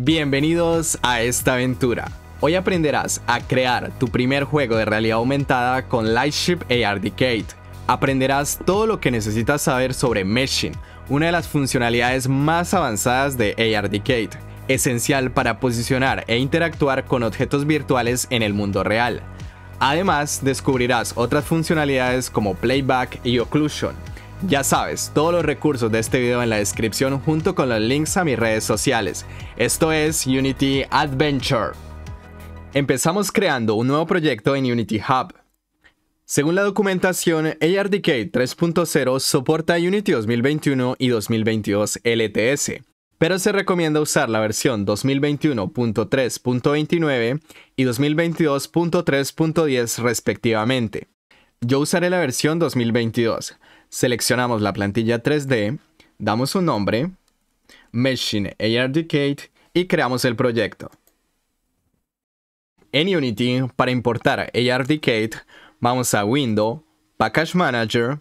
Bienvenidos a esta aventura. Hoy aprenderás a crear tu primer juego de realidad aumentada con Lightship ARDK. Aprenderás todo lo que necesitas saber sobre Meshing, una de las funcionalidades más avanzadas de ARDK, esencial para posicionar e interactuar con objetos virtuales en el mundo real. Además, descubrirás otras funcionalidades como Playback y Occlusion, ya sabes, todos los recursos de este video en la descripción junto con los links a mis redes sociales. Esto es Unity Adventure. Empezamos creando un nuevo proyecto en Unity Hub. Según la documentación, ARDK 3.0 soporta Unity 2021 y 2022 LTS, pero se recomienda usar la versión 2021.3.29 y 2022.3.10 respectivamente. Yo usaré la versión 2022, seleccionamos la plantilla 3D, damos un nombre, Machine ARDK y creamos el proyecto. En Unity, para importar ARDK, vamos a Window, Package Manager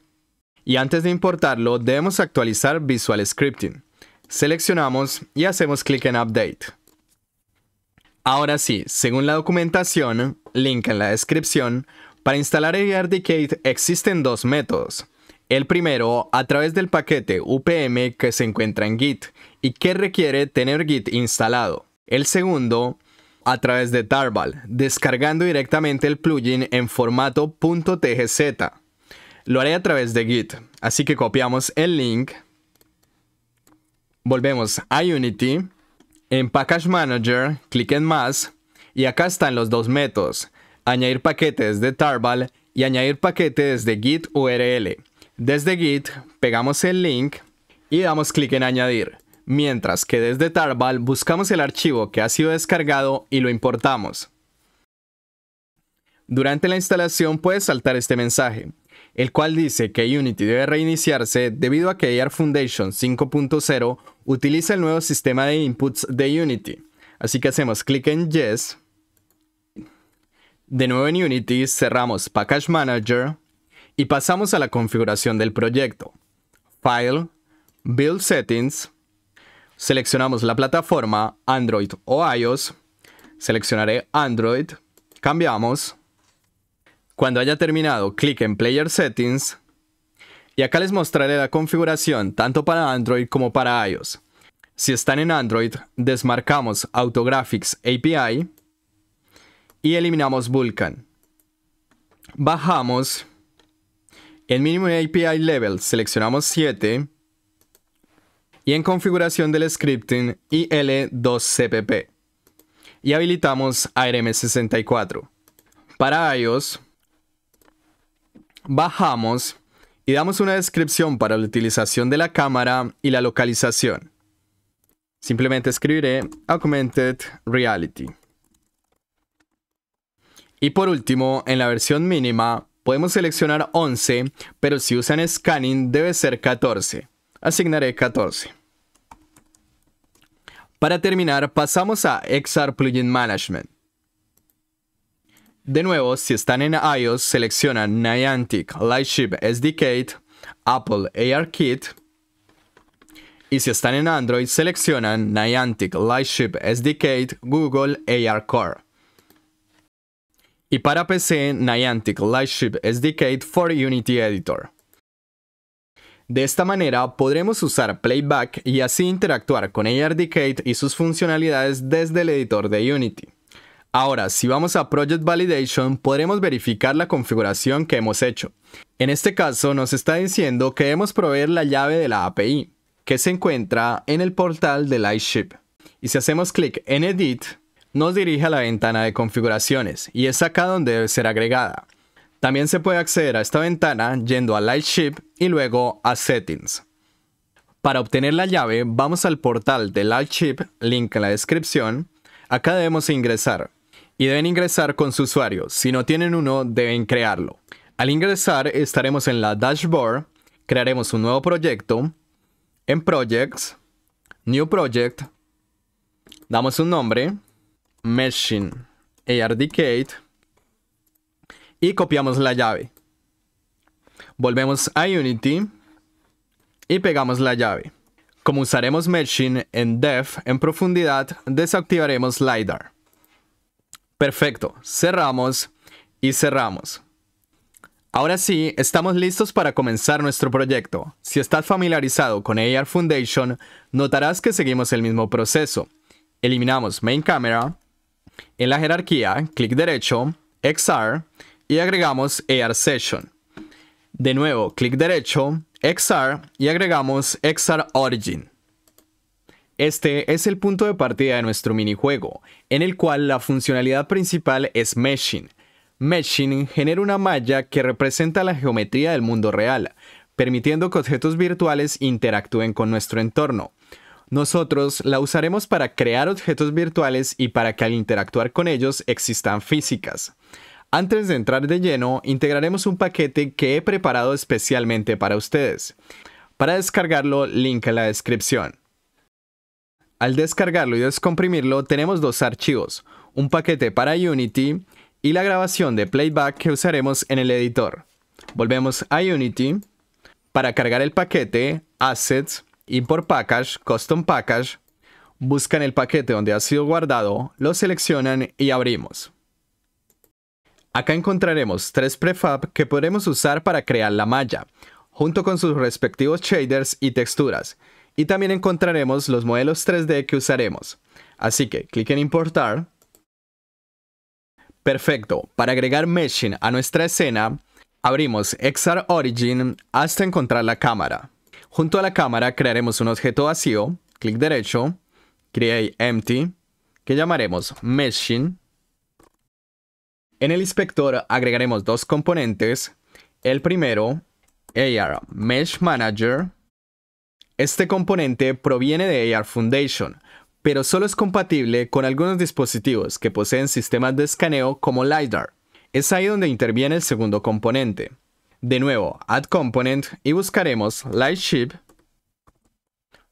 y antes de importarlo debemos actualizar Visual Scripting. Seleccionamos y hacemos clic en Update. Ahora sí, según la documentación, link en la descripción, para instalar ARDK existen dos métodos. El primero, a través del paquete UPM que se encuentra en Git y que requiere tener Git instalado. El segundo, a través de Tarball, descargando directamente el plugin en formato .tgz. Lo haré a través de Git, así que copiamos el link. Volvemos a Unity. En Package Manager, clic en más y acá están los dos métodos, añadir paquetes de Tarball y añadir paquetes desde Git URL. Desde Git pegamos el link y damos clic en añadir, mientras que desde Tarball buscamos el archivo que ha sido descargado y lo importamos. Durante la instalación puede saltar este mensaje, el cual dice que Unity debe reiniciarse debido a que AR Foundation 5.0 utiliza el nuevo sistema de inputs de Unity. Así que hacemos clic en Yes. De nuevo en Unity cerramos Package Manager y pasamos a la configuración del proyecto. File, Build Settings, seleccionamos la plataforma Android o iOS, seleccionaré Android, cambiamos. Cuando haya terminado, clic en Player Settings y acá les mostraré la configuración tanto para Android como para iOS. Si están en Android, desmarcamos Autographics API y eliminamos Vulkan. Bajamos en Mínimo API Level seleccionamos 7 y en configuración del scripting IL2CPP y habilitamos ARM64. Para iOS bajamos y damos una descripción para la utilización de la cámara y la localización. Simplemente escribiré Augmented Reality. Y por último, en la versión mínima, Podemos seleccionar 11, pero si usan scanning debe ser 14. Asignaré 14. Para terminar, pasamos a XR Plugin Management. De nuevo, si están en iOS, seleccionan Niantic, Lightship SDK, Apple ARKit. Y si están en Android, seleccionan Niantic, Lightship SDK, Google AR Core y para PC Niantic Lightship SDK for Unity Editor. De esta manera podremos usar playback y así interactuar con ARDK y sus funcionalidades desde el editor de Unity. Ahora, si vamos a Project Validation, podremos verificar la configuración que hemos hecho. En este caso, nos está diciendo que debemos proveer la llave de la API, que se encuentra en el portal de Lightship. Y si hacemos clic en Edit, nos dirige a la ventana de configuraciones y es acá donde debe ser agregada. También se puede acceder a esta ventana yendo a Lightship y luego a Settings. Para obtener la llave vamos al portal de Lightship, link en la descripción. Acá debemos ingresar y deben ingresar con su usuario. Si no tienen uno deben crearlo. Al ingresar estaremos en la dashboard, crearemos un nuevo proyecto, en Projects, New Project, damos un nombre, machine ARDKate y copiamos la llave. Volvemos a Unity y pegamos la llave. Como usaremos meshing en Dev en profundidad, desactivaremos LiDAR. Perfecto, cerramos y cerramos. Ahora sí, estamos listos para comenzar nuestro proyecto. Si estás familiarizado con AR Foundation, notarás que seguimos el mismo proceso. Eliminamos Main Camera, en la jerarquía, clic derecho, XR y agregamos AR Session. De nuevo, clic derecho, XR y agregamos XR Origin. Este es el punto de partida de nuestro minijuego, en el cual la funcionalidad principal es meshing. Meshing genera una malla que representa la geometría del mundo real, permitiendo que objetos virtuales interactúen con nuestro entorno. Nosotros la usaremos para crear objetos virtuales y para que al interactuar con ellos existan físicas. Antes de entrar de lleno, integraremos un paquete que he preparado especialmente para ustedes. Para descargarlo, link en la descripción. Al descargarlo y descomprimirlo, tenemos dos archivos, un paquete para Unity y la grabación de playback que usaremos en el editor. Volvemos a Unity. Para cargar el paquete, Assets, Import Package, Custom Package, buscan el paquete donde ha sido guardado, lo seleccionan y abrimos. Acá encontraremos tres prefab que podremos usar para crear la malla, junto con sus respectivos shaders y texturas, y también encontraremos los modelos 3D que usaremos. Así que clic en importar. Perfecto, para agregar meshing a nuestra escena, abrimos XR Origin hasta encontrar la cámara. Junto a la cámara crearemos un objeto vacío, clic derecho, create empty, que llamaremos meshing. En el inspector agregaremos dos componentes. El primero, AR Mesh Manager. Este componente proviene de AR Foundation, pero solo es compatible con algunos dispositivos que poseen sistemas de escaneo como LiDAR. Es ahí donde interviene el segundo componente de nuevo add component y buscaremos Lightship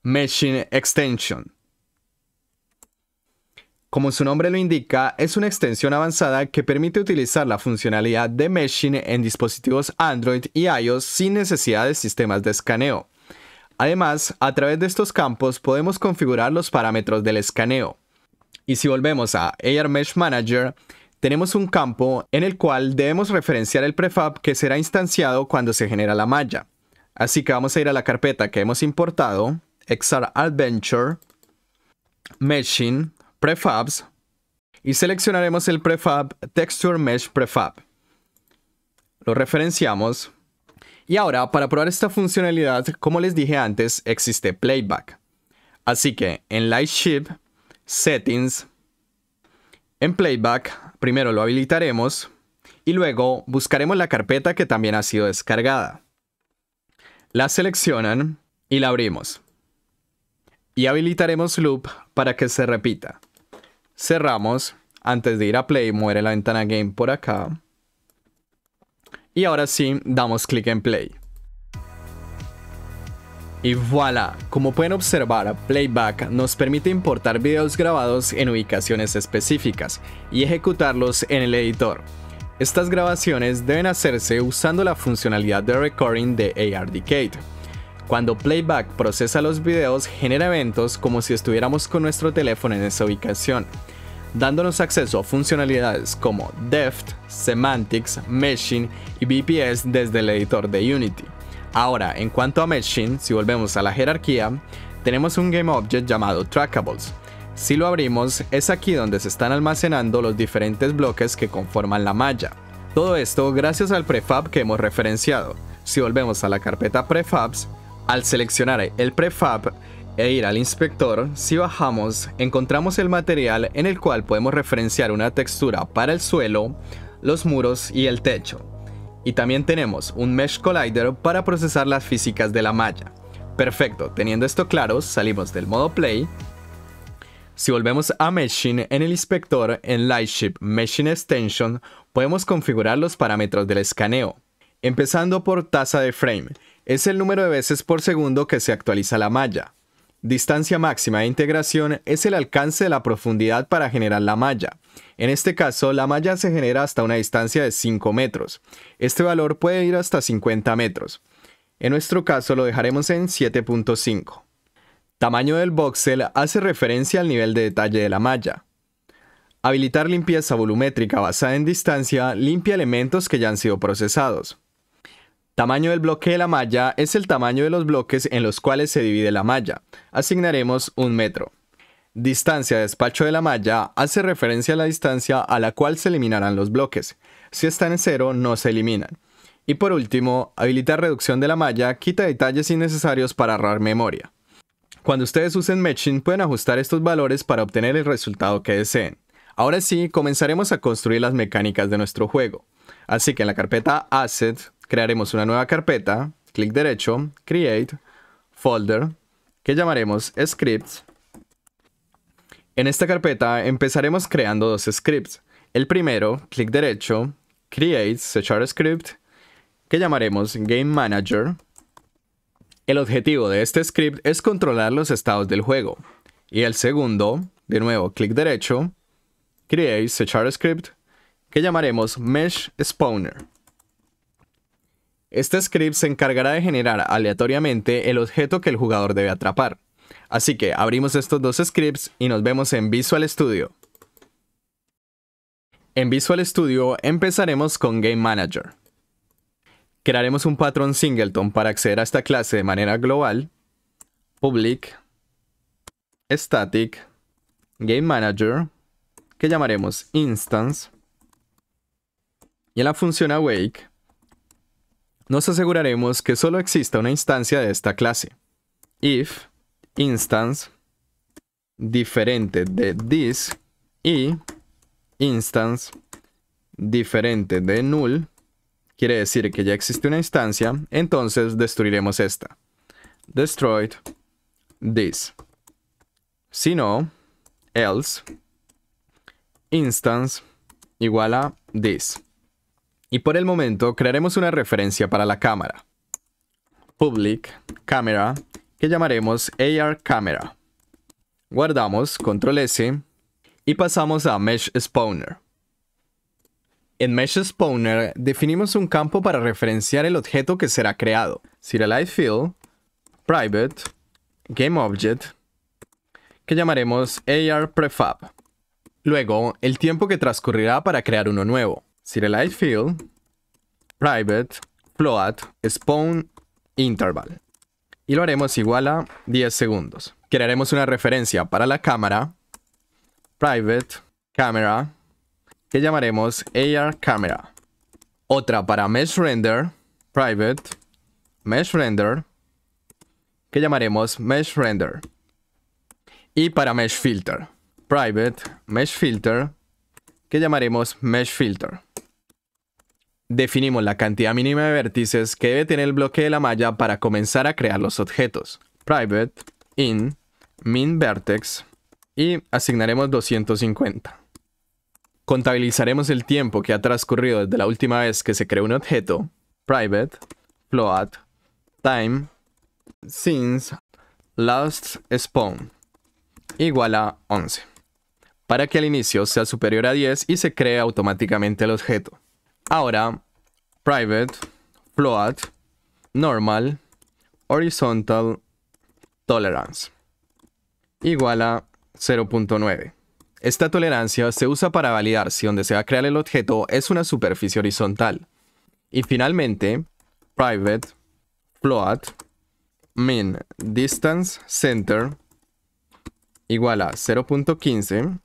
Machine Extension. Como su nombre lo indica, es una extensión avanzada que permite utilizar la funcionalidad de Machine en dispositivos Android y iOS sin necesidad de sistemas de escaneo. Además, a través de estos campos podemos configurar los parámetros del escaneo. Y si volvemos a AR Mesh Manager, tenemos un campo en el cual debemos referenciar el prefab que será instanciado cuando se genera la malla. Así que vamos a ir a la carpeta que hemos importado, XR Adventure, Meshing, Prefabs, y seleccionaremos el prefab Texture Mesh Prefab. Lo referenciamos. Y ahora, para probar esta funcionalidad, como les dije antes, existe Playback. Así que en Lightship, Settings, en Playback Primero lo habilitaremos y luego buscaremos la carpeta que también ha sido descargada. La seleccionan y la abrimos. Y habilitaremos loop para que se repita. Cerramos. Antes de ir a play muere la ventana game por acá. Y ahora sí, damos clic en play. Y voilà, como pueden observar, Playback nos permite importar videos grabados en ubicaciones específicas y ejecutarlos en el editor. Estas grabaciones deben hacerse usando la funcionalidad de recording de ARDK. Cuando Playback procesa los videos genera eventos como si estuviéramos con nuestro teléfono en esa ubicación, dándonos acceso a funcionalidades como Deft, Semantics, Meshing y BPS desde el editor de Unity. Ahora, en cuanto a meshing, si volvemos a la jerarquía, tenemos un GameObject llamado Trackables. Si lo abrimos, es aquí donde se están almacenando los diferentes bloques que conforman la malla. Todo esto gracias al prefab que hemos referenciado. Si volvemos a la carpeta prefabs, al seleccionar el prefab e ir al inspector, si bajamos, encontramos el material en el cual podemos referenciar una textura para el suelo, los muros y el techo. Y también tenemos un Mesh Collider para procesar las físicas de la malla. Perfecto, teniendo esto claro, salimos del modo Play. Si volvemos a Meshing en el inspector, en Lightship Meshing Extension, podemos configurar los parámetros del escaneo. Empezando por tasa de frame, es el número de veces por segundo que se actualiza la malla. Distancia máxima de integración es el alcance de la profundidad para generar la malla. En este caso, la malla se genera hasta una distancia de 5 metros. Este valor puede ir hasta 50 metros. En nuestro caso lo dejaremos en 7.5. Tamaño del voxel hace referencia al nivel de detalle de la malla. Habilitar limpieza volumétrica basada en distancia limpia elementos que ya han sido procesados. Tamaño del bloque de la malla es el tamaño de los bloques en los cuales se divide la malla. Asignaremos un metro. Distancia de despacho de la malla hace referencia a la distancia a la cual se eliminarán los bloques. Si están en cero, no se eliminan. Y por último, habilitar reducción de la malla quita detalles innecesarios para ahorrar memoria. Cuando ustedes usen Matching pueden ajustar estos valores para obtener el resultado que deseen. Ahora sí, comenzaremos a construir las mecánicas de nuestro juego. Así que en la carpeta Asset crearemos una nueva carpeta, clic derecho, Create, Folder, que llamaremos Scripts. En esta carpeta empezaremos creando dos scripts. El primero, clic derecho, Create Sechar Script, que llamaremos Game Manager. El objetivo de este script es controlar los estados del juego. Y el segundo, de nuevo, clic derecho, Create Sechar Script, que llamaremos Mesh Spawner. Este script se encargará de generar aleatoriamente el objeto que el jugador debe atrapar. Así que abrimos estos dos scripts y nos vemos en Visual Studio. En Visual Studio empezaremos con Game Manager. Crearemos un patrón singleton para acceder a esta clase de manera global. Public static game manager que llamaremos instance y en la función awake nos aseguraremos que solo exista una instancia de esta clase. If instance diferente de this y instance diferente de null quiere decir que ya existe una instancia, entonces destruiremos esta. Destroyed this. Si no, else instance igual a this. Y por el momento crearemos una referencia para la cámara. Public camera que llamaremos AR camera. Guardamos control S y pasamos a mesh spawner. En Mesh Spawner definimos un campo para referenciar el objeto que será creado. Serialize Field, Private, GameObject, que llamaremos AR Prefab. Luego, el tiempo que transcurrirá para crear uno nuevo. Serialize field, private, float, spawn, interval. Y lo haremos igual a 10 segundos. Crearemos una referencia para la cámara, private, camera, que llamaremos AR camera. Otra para mesh render, private, mesh render, que llamaremos mesh render. Y para mesh filter, private, mesh filter, que llamaremos Mesh Filter. Definimos la cantidad mínima de vértices que debe tener el bloque de la malla para comenzar a crear los objetos. Private, in, minVertex y asignaremos 250. Contabilizaremos el tiempo que ha transcurrido desde la última vez que se creó un objeto. Private, float, time, since, lastSpawn igual a 11 para que al inicio sea superior a 10 y se cree automáticamente el objeto. Ahora, private, float, normal, horizontal, tolerance, igual a 0.9. Esta tolerancia se usa para validar si donde se va a crear el objeto es una superficie horizontal. Y finalmente, private, float, min distance center igual a 0.15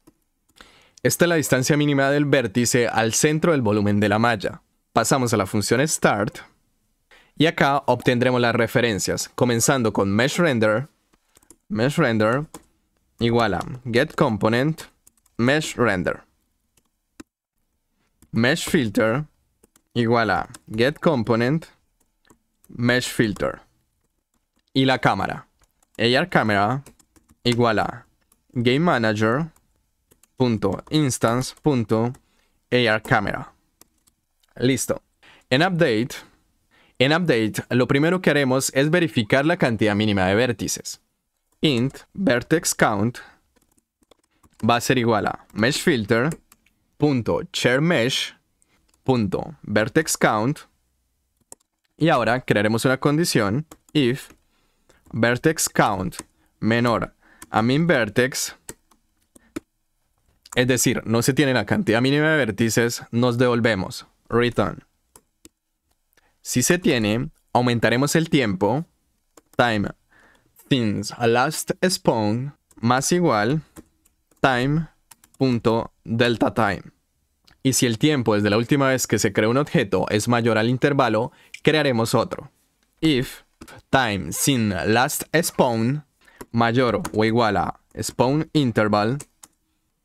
esta es la distancia mínima del vértice al centro del volumen de la malla. Pasamos a la función start y acá obtendremos las referencias, comenzando con mesh render, mesh render igual a get component mesh render. Mesh filter igual a get component mesh filter. Y la cámara. AR camera igual a game manager .instance.arCamera. Listo. En update, en update, lo primero que haremos es verificar la cantidad mínima de vértices. int vertex count va a ser igual a count y ahora crearemos una condición if vertex count menor a min vertex es decir, no se tiene la cantidad mínima de vértices, nos devolvemos. Return. Si se tiene, aumentaremos el tiempo. Time. Things. Last spawn. Más igual. Time. delta time. Y si el tiempo desde la última vez que se crea un objeto es mayor al intervalo, crearemos otro. If time sin last spawn mayor o igual a spawn interval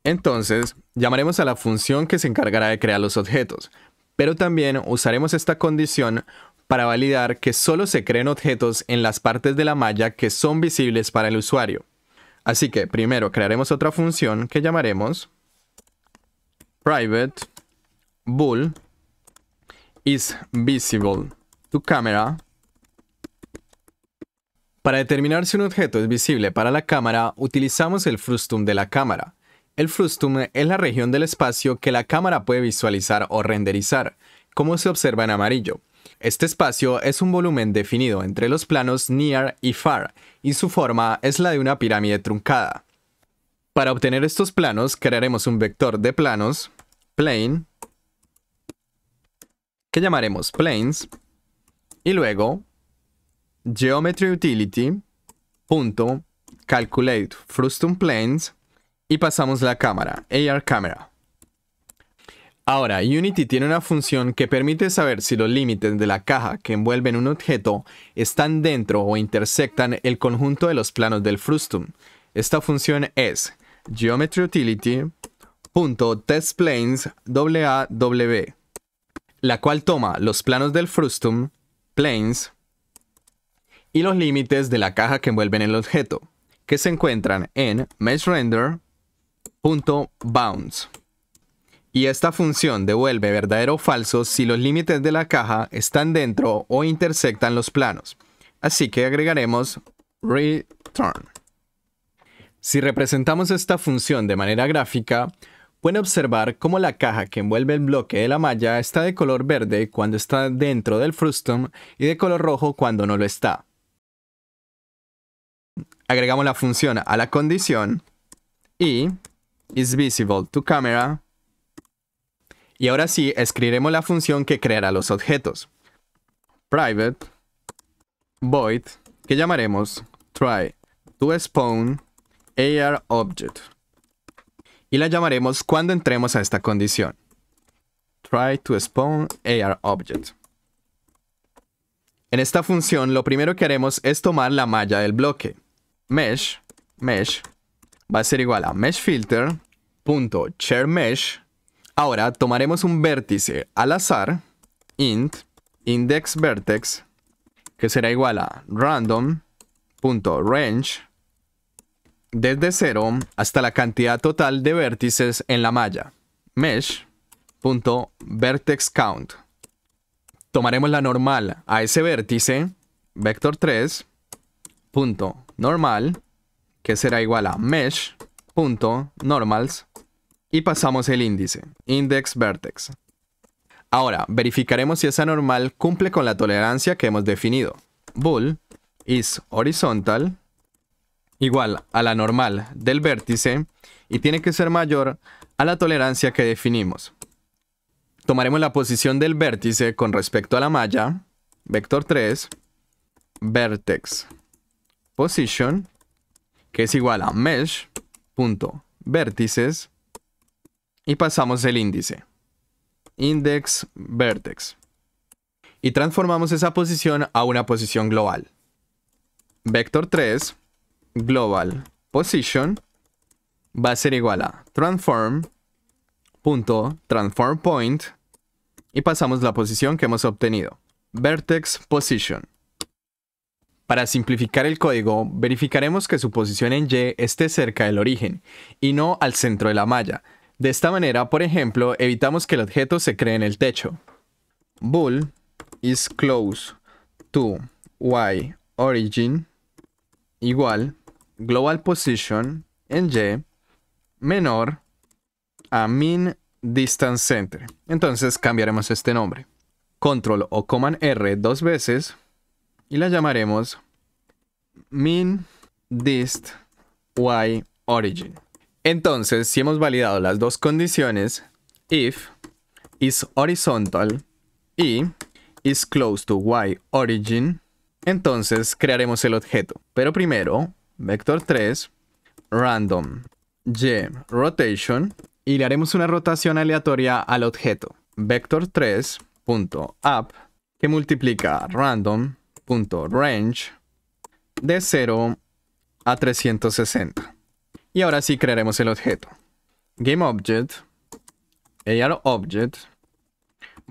entonces, llamaremos a la función que se encargará de crear los objetos, pero también usaremos esta condición para validar que solo se creen objetos en las partes de la malla que son visibles para el usuario. Así que primero crearemos otra función que llamaremos private bool is Para determinar si un objeto es visible para la cámara, utilizamos el frustum de la cámara. El frustum es la región del espacio que la cámara puede visualizar o renderizar, como se observa en amarillo. Este espacio es un volumen definido entre los planos near y far, y su forma es la de una pirámide truncada. Para obtener estos planos, crearemos un vector de planos, plane, que llamaremos planes, y luego geometryUtility.calculateFrustumPlanes, calculate frustum planes, y pasamos la cámara, AR Camera. Ahora, Unity tiene una función que permite saber si los límites de la caja que envuelven un objeto están dentro o intersectan el conjunto de los planos del frustum. Esta función es Geometry la cual toma los planos del frustum, planes, y los límites de la caja que envuelven el objeto, que se encuentran en MeshRender, bounds Y esta función devuelve verdadero o falso si los límites de la caja están dentro o intersectan los planos. Así que agregaremos return. Si representamos esta función de manera gráfica, pueden observar cómo la caja que envuelve el bloque de la malla está de color verde cuando está dentro del frustum y de color rojo cuando no lo está. Agregamos la función a la condición y is visible to camera. Y ahora sí, escribiremos la función que creará los objetos. Private void, que llamaremos try to spawn AR object. Y la llamaremos cuando entremos a esta condición. Try to spawn AR object. En esta función lo primero que haremos es tomar la malla del bloque. Mesh, mesh, va a ser igual a meshFilter.shareMesh. Ahora tomaremos un vértice al azar, int, index vertex que será igual a random.range, desde 0 hasta la cantidad total de vértices en la malla, mesh.vertexCount. Tomaremos la normal a ese vértice, vector3.normal, que será igual a mesh.normals y pasamos el índice, index vertex. Ahora, verificaremos si esa normal cumple con la tolerancia que hemos definido. bool is horizontal igual a la normal del vértice y tiene que ser mayor a la tolerancia que definimos. Tomaremos la posición del vértice con respecto a la malla, vector 3, vertex position que es igual a mesh.vértices y pasamos el índice, index vertex. Y transformamos esa posición a una posición global. Vector 3, global position, va a ser igual a transform.transformPoint y pasamos la posición que hemos obtenido, vertex position. Para simplificar el código, verificaremos que su posición en Y esté cerca del origen, y no al centro de la malla. De esta manera, por ejemplo, evitamos que el objeto se cree en el techo. Bull is close to Y origin igual global position en Y menor a min distance center. Entonces cambiaremos este nombre. Control o Command R dos veces y la llamaremos min dist y origin. Entonces, si hemos validado las dos condiciones, if is horizontal y is close to y origin, entonces crearemos el objeto. Pero primero, vector 3, random, y rotation, y le haremos una rotación aleatoria al objeto. Vector 3.app que multiplica random range de 0 a 360. Y ahora sí crearemos el objeto. GameObject, object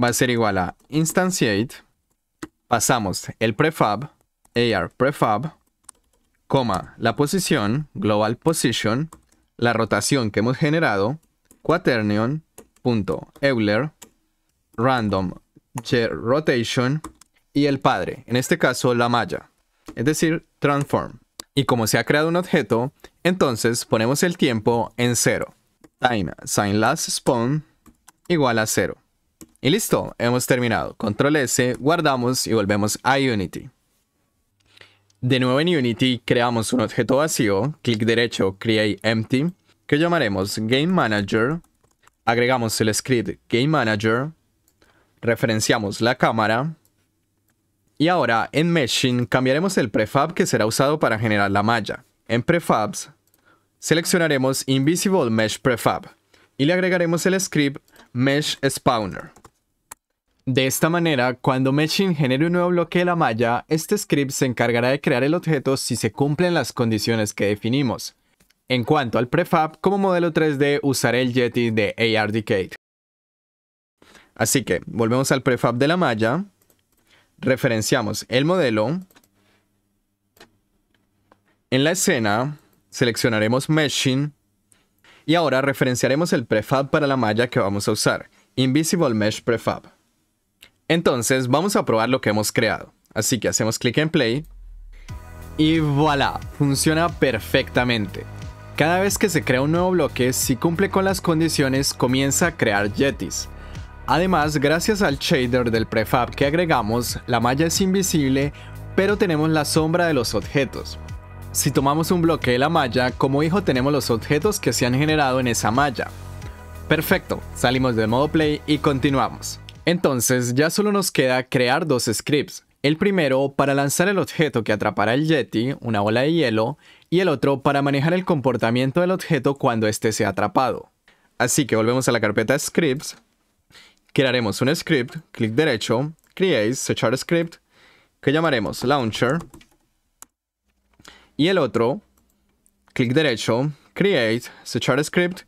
va a ser igual a instantiate, pasamos el prefab, AR prefab, coma, la posición, global position, la rotación que hemos generado, quaternion.euler, random rotation y el padre, en este caso la malla, es decir, transform. Y como se ha creado un objeto, entonces ponemos el tiempo en 0. Time sign last spawn igual a 0. Y listo, hemos terminado. Control S, guardamos y volvemos a Unity. De nuevo en Unity creamos un objeto vacío, clic derecho, create empty, que llamaremos Game Manager. Agregamos el script Game Manager, referenciamos la cámara y ahora, en Meshing, cambiaremos el prefab que será usado para generar la malla. En Prefabs, seleccionaremos Invisible Mesh Prefab y le agregaremos el script Mesh Spawner. De esta manera, cuando Meshing genere un nuevo bloque de la malla, este script se encargará de crear el objeto si se cumplen las condiciones que definimos. En cuanto al prefab, como modelo 3D usaré el Yeti de ARDK. Así que, volvemos al prefab de la malla, referenciamos el modelo. En la escena seleccionaremos Meshing y ahora referenciaremos el prefab para la malla que vamos a usar, Invisible Mesh Prefab. Entonces vamos a probar lo que hemos creado, así que hacemos clic en Play y voilà, funciona perfectamente. Cada vez que se crea un nuevo bloque, si cumple con las condiciones, comienza a crear jetis. Además, gracias al shader del prefab que agregamos, la malla es invisible, pero tenemos la sombra de los objetos. Si tomamos un bloque de la malla, como hijo tenemos los objetos que se han generado en esa malla. Perfecto, salimos del modo play y continuamos. Entonces, ya solo nos queda crear dos scripts. El primero para lanzar el objeto que atrapará el Yeti, una bola de hielo, y el otro para manejar el comportamiento del objeto cuando éste sea atrapado. Así que volvemos a la carpeta scripts, crearemos un script, clic derecho, create, sechar script, que llamaremos launcher. Y el otro, clic derecho, create, sechar script,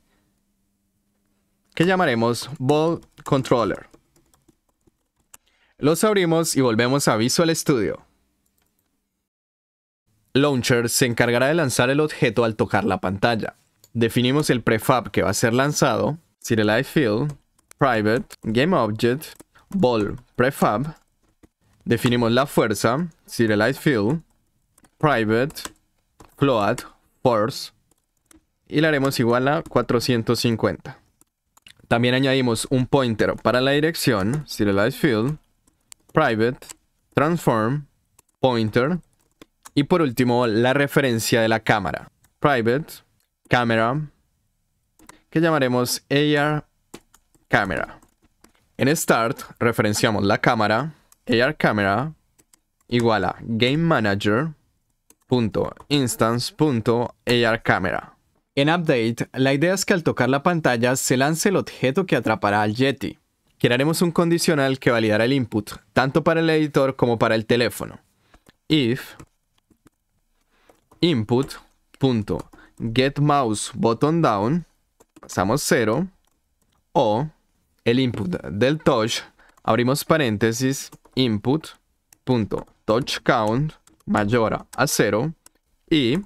que llamaremos ball controller. Los abrimos y volvemos a Visual Studio. Launcher se encargará de lanzar el objeto al tocar la pantalla. Definimos el prefab que va a ser lanzado, el Field, private, GameObject, ball, prefab, definimos la fuerza, serialize field, private, float, force, y la haremos igual a 450. También añadimos un pointer para la dirección, serialize field, private, transform, pointer, y por último la referencia de la cámara, private, camera, que llamaremos AR Cámara. En start referenciamos la cámara, ARCamera, igual a game camera. En update, la idea es que al tocar la pantalla se lance el objeto que atrapará al Yeti. Crearemos un condicional que validará el input, tanto para el editor como para el teléfono. If input.getMouseButtonDown, pasamos 0 o el input del touch, abrimos paréntesis, input.touchCount mayor a 0 y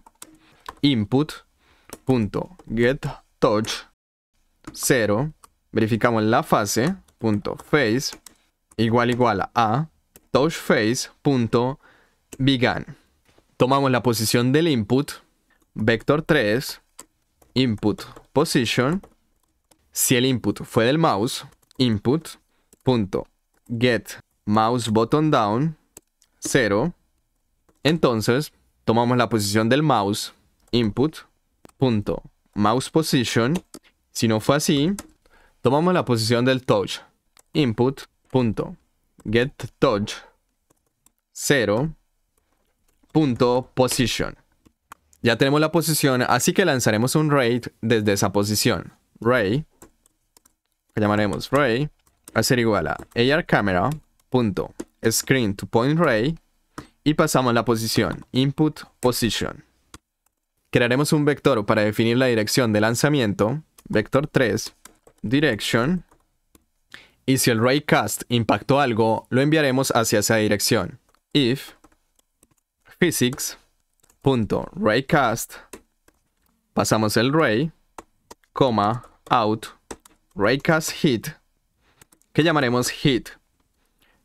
input.getTouch 0, verificamos la fase, punto face, igual igual a touchFace.began. Tomamos la posición del input, vector 3, input position, si el input fue del mouse, input 0, entonces tomamos la posición del mouse input Si no fue así, tomamos la posición del touch input punto punto Ya tenemos la posición, así que lanzaremos un rate desde esa posición. RAID que llamaremos ray, va a ser igual a arcamera.screenToPointRay ray y pasamos la posición input position. Crearemos un vector para definir la dirección de lanzamiento, vector 3, direction, y si el raycast impactó algo, lo enviaremos hacia esa dirección. If physics.raycast, pasamos el ray, coma, out, raycast hit, que llamaremos hit.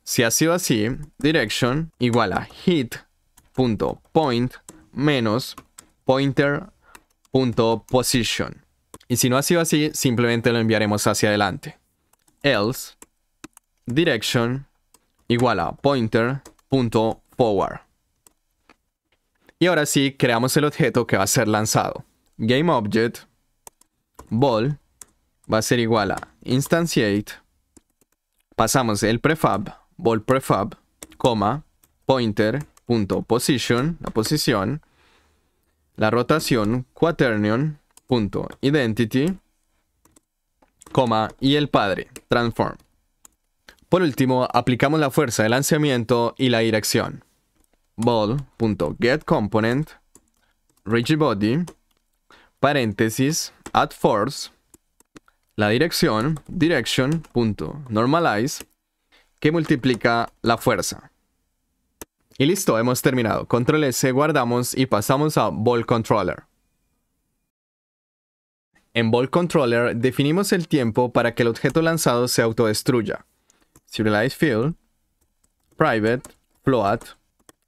Si ha sido así, direction igual a hit.point menos pointer.position. Y si no ha sido así, simplemente lo enviaremos hacia adelante. Else, direction igual a pointer.power Y ahora sí, creamos el objeto que va a ser lanzado. GameObject, ball, va a ser igual a instantiate. Pasamos el prefab, ball prefab, coma, pointer, punto position, la posición, la rotación, quaternion, punto identity, coma, y el padre, transform. Por último, aplicamos la fuerza de lanzamiento y la dirección. Ball.getComponent, rigidBody, paréntesis, add force, la dirección, direction.normalize, que multiplica la fuerza. Y listo, hemos terminado. Control S, guardamos y pasamos a Ball Controller. En Ball Controller definimos el tiempo para que el objeto lanzado se autodestruya. Serialize Field, Private, Float,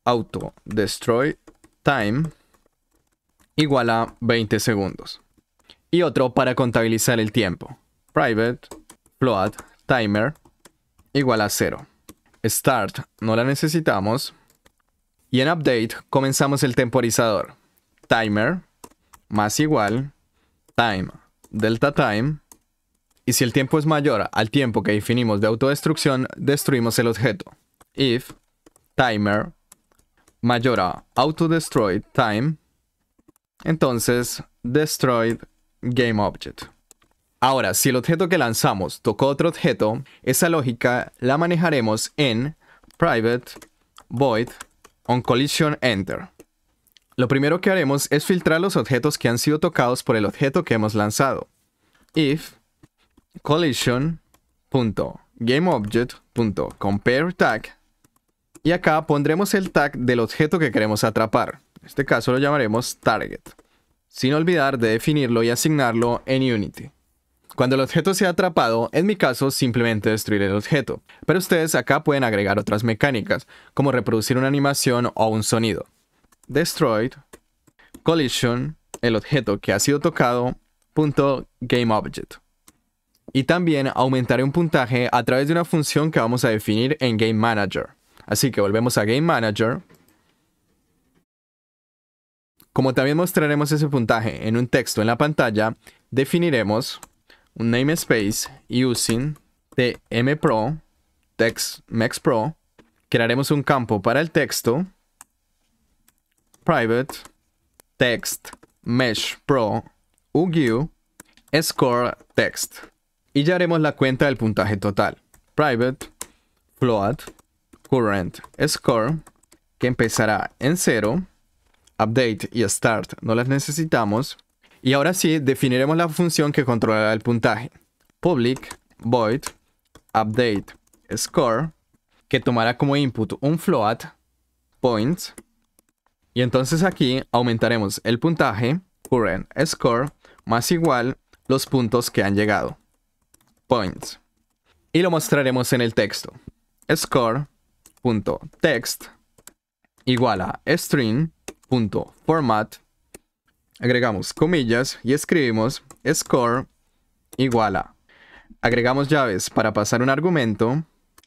Auto, Destroy, Time, igual a 20 segundos y otro para contabilizar el tiempo. Private float timer igual a 0. Start no la necesitamos. Y en update comenzamos el temporizador. Timer más igual time delta time. Y si el tiempo es mayor al tiempo que definimos de autodestrucción, destruimos el objeto. If timer mayor a autodestroyed time, entonces destroyed GameObject. Ahora, si el objeto que lanzamos tocó otro objeto, esa lógica la manejaremos en private void onCollisionEnter. Lo primero que haremos es filtrar los objetos que han sido tocados por el objeto que hemos lanzado. if collision.gameObject.compareTag y acá pondremos el tag del objeto que queremos atrapar. En este caso lo llamaremos target sin olvidar de definirlo y asignarlo en Unity. Cuando el objeto sea atrapado, en mi caso simplemente destruiré el objeto, pero ustedes acá pueden agregar otras mecánicas, como reproducir una animación o un sonido. Destroyed, Collision, el objeto que ha sido tocado, punto GameObject. Y también aumentaré un puntaje a través de una función que vamos a definir en Game Manager. Así que volvemos a Game Manager, como también mostraremos ese puntaje en un texto en la pantalla, definiremos un namespace using tmpro text pro crearemos un campo para el texto private text mesh pro ugu score text y ya haremos la cuenta del puntaje total private float current score que empezará en cero update y start no las necesitamos. Y ahora sí, definiremos la función que controlará el puntaje. Public void update score que tomará como input un float points Y entonces aquí aumentaremos el puntaje current score más igual los puntos que han llegado. Points. Y lo mostraremos en el texto. Score.text igual a string punto format agregamos comillas y escribimos score igual a. Agregamos llaves para pasar un argumento,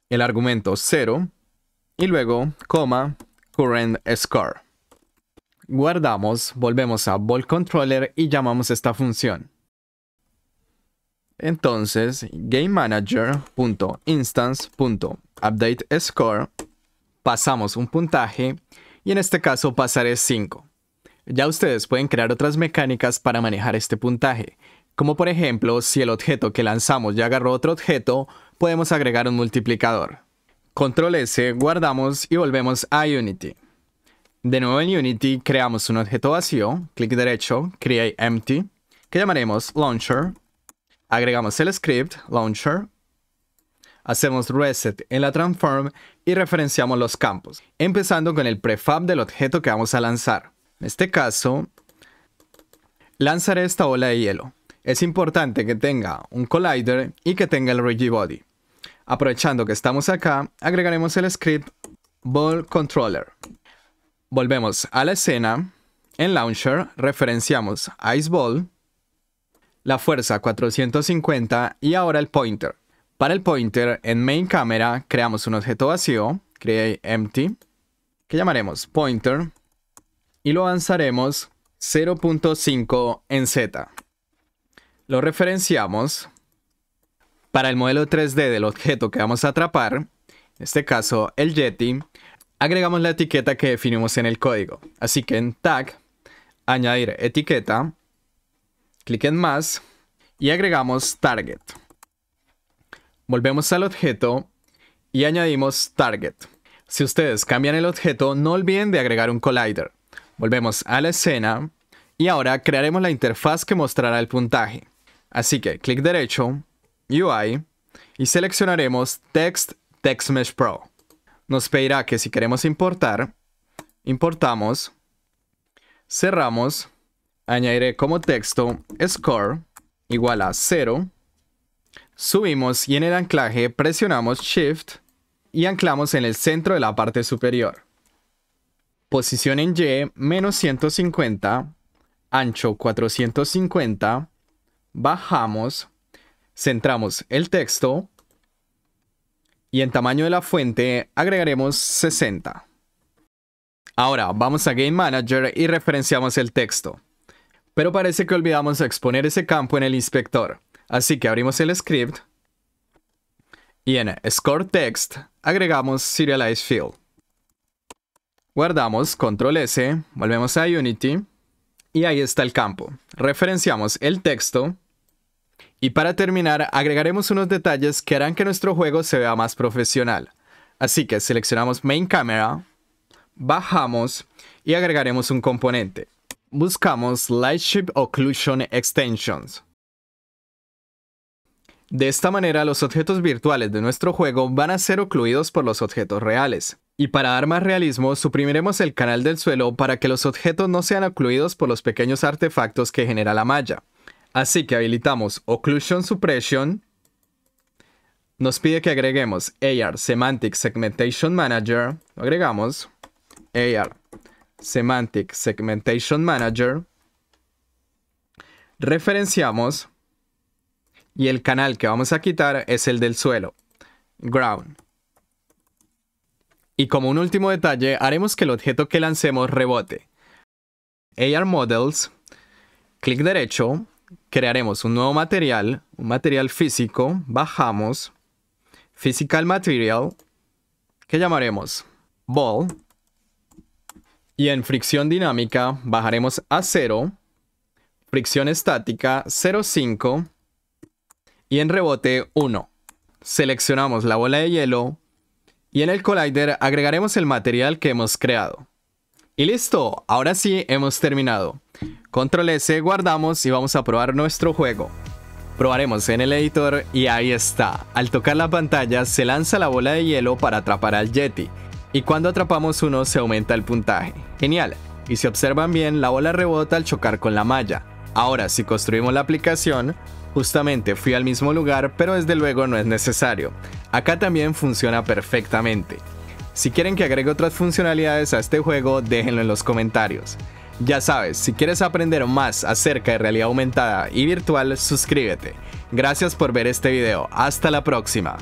el argumento 0 y luego coma current score. Guardamos, volvemos a ball controller y llamamos esta función. Entonces, GameManager.instance.updateScore pasamos un puntaje y en este caso pasaré 5. Ya ustedes pueden crear otras mecánicas para manejar este puntaje, como por ejemplo, si el objeto que lanzamos ya agarró otro objeto, podemos agregar un multiplicador. Control S, guardamos y volvemos a Unity. De nuevo en Unity creamos un objeto vacío, clic derecho, create empty, que llamaremos launcher. Agregamos el script launcher Hacemos reset en la transform y referenciamos los campos, empezando con el prefab del objeto que vamos a lanzar. En este caso, lanzaré esta bola de hielo. Es importante que tenga un collider y que tenga el rigibody. Aprovechando que estamos acá, agregaremos el script ball controller. Volvemos a la escena. En launcher referenciamos ice ball, la fuerza 450 y ahora el pointer. Para el pointer, en main camera creamos un objeto vacío, create empty, que llamaremos pointer, y lo avanzaremos 0.5 en Z. Lo referenciamos. Para el modelo 3D del objeto que vamos a atrapar, en este caso el Yeti, agregamos la etiqueta que definimos en el código. Así que en tag, añadir etiqueta, clic en más y agregamos target. Volvemos al objeto y añadimos target. Si ustedes cambian el objeto, no olviden de agregar un collider. Volvemos a la escena y ahora crearemos la interfaz que mostrará el puntaje. Así que clic derecho, UI y seleccionaremos Text TextMeshPro. Pro. Nos pedirá que si queremos importar, importamos, cerramos, añadiré como texto score igual a 0 Subimos y en el anclaje presionamos Shift y anclamos en el centro de la parte superior. Posición en Y, menos 150, ancho 450, bajamos, centramos el texto y en tamaño de la fuente agregaremos 60. Ahora vamos a Game Manager y referenciamos el texto. Pero parece que olvidamos exponer ese campo en el inspector. Así que abrimos el script y en score text agregamos serialize field. Guardamos control S, volvemos a Unity y ahí está el campo. Referenciamos el texto y para terminar agregaremos unos detalles que harán que nuestro juego se vea más profesional. Así que seleccionamos main camera, bajamos y agregaremos un componente. Buscamos Lightship Occlusion Extensions. De esta manera, los objetos virtuales de nuestro juego van a ser ocluidos por los objetos reales. Y para dar más realismo, suprimiremos el canal del suelo para que los objetos no sean ocluidos por los pequeños artefactos que genera la malla. Así que habilitamos Occlusion Suppression. Nos pide que agreguemos AR Semantic Segmentation Manager. agregamos. AR Semantic Segmentation Manager. Referenciamos. Y el canal que vamos a quitar es el del suelo, ground. Y como un último detalle, haremos que el objeto que lancemos rebote. AR Models, clic derecho, crearemos un nuevo material, un material físico, bajamos, Physical Material, que llamaremos Ball, y en fricción dinámica bajaremos a 0, fricción estática 0.5, y en rebote 1. Seleccionamos la bola de hielo. Y en el collider agregaremos el material que hemos creado. Y listo, ahora sí hemos terminado. Control S, guardamos y vamos a probar nuestro juego. Probaremos en el editor y ahí está. Al tocar la pantalla se lanza la bola de hielo para atrapar al Yeti. Y cuando atrapamos uno se aumenta el puntaje. Genial. Y si observan bien, la bola rebota al chocar con la malla. Ahora, si construimos la aplicación, Justamente fui al mismo lugar, pero desde luego no es necesario. Acá también funciona perfectamente. Si quieren que agregue otras funcionalidades a este juego, déjenlo en los comentarios. Ya sabes, si quieres aprender más acerca de realidad aumentada y virtual, suscríbete. Gracias por ver este video, hasta la próxima.